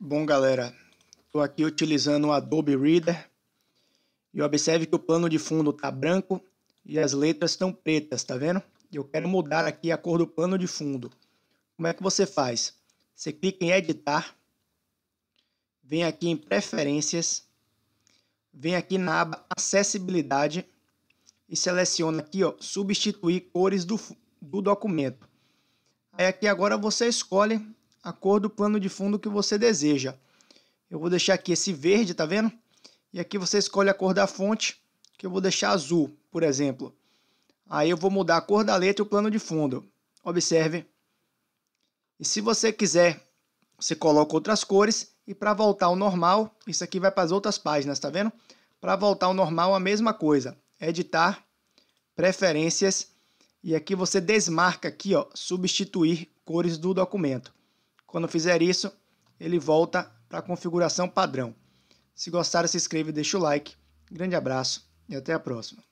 Bom, galera, estou aqui utilizando o Adobe Reader e observe que o plano de fundo está branco e as letras estão pretas, tá vendo? Eu quero mudar aqui a cor do plano de fundo. Como é que você faz? Você clica em editar, vem aqui em preferências, vem aqui na aba acessibilidade e seleciona aqui ó, substituir cores do, do documento. Aí aqui agora você escolhe a cor do plano de fundo que você deseja. Eu vou deixar aqui esse verde, tá vendo? E aqui você escolhe a cor da fonte, que eu vou deixar azul, por exemplo. Aí eu vou mudar a cor da letra e o plano de fundo. Observe. E se você quiser, você coloca outras cores. E para voltar ao normal, isso aqui vai para as outras páginas, tá vendo? Para voltar ao normal, a mesma coisa. Editar, preferências. E aqui você desmarca aqui, ó, substituir cores do documento. Quando fizer isso, ele volta para a configuração padrão. Se gostaram, se inscreva e deixa o like. Grande abraço e até a próxima.